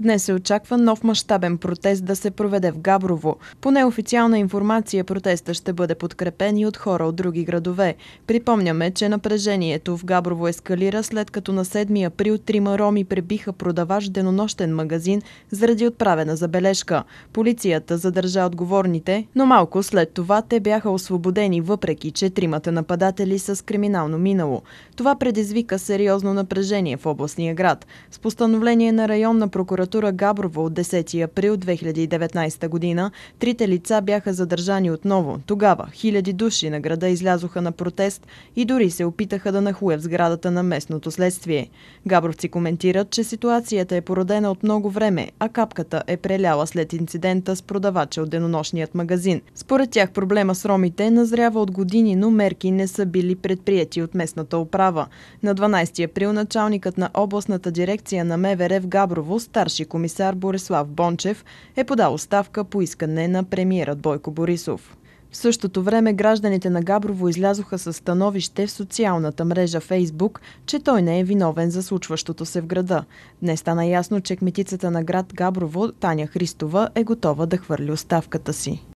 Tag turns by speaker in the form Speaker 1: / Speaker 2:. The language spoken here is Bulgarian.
Speaker 1: Днес се очаква нов мащабен протест да се проведе в Габрово. По неофициална информация протеста ще бъде подкрепен и от хора от други градове. Припомняме, че напрежението в Габрово ескалира след като на 7 април трима роми пребиха продаваш денонощен магазин заради отправена забележка. Полицията задържа отговорните, но малко след това те бяха освободени, въпреки че тримата нападатели са с криминално минало. Това предизвика сериозно напрежение в областния град. С постановление на районна прокуратура прокуратура Габрово от 10 април 2019 година трите лица бяха задържани отново. Тогава хиляди души на града излязоха на протест и дори се опитаха да нахуят сградата на местното следствие. Габровци коментират, че ситуацията е породена от много време, а капката е преляла след инцидента с продавача от денонощният магазин. Според тях проблема с ромите назрява от години, но мерки не са били предприяти от местната управа. На 12 април началникът на областната дирекция на МВР в Габрово, стар старши комисар Борислав Бончев е подал оставка по искане на премиерът Бойко Борисов. В същото време гражданите на Габрово излязоха със становище в социалната мрежа Фейсбук, че той не е виновен за случващото се в града. Днес стана ясно, че кметицата на град Габрово, Таня Христова, е готова да хвърли оставката си.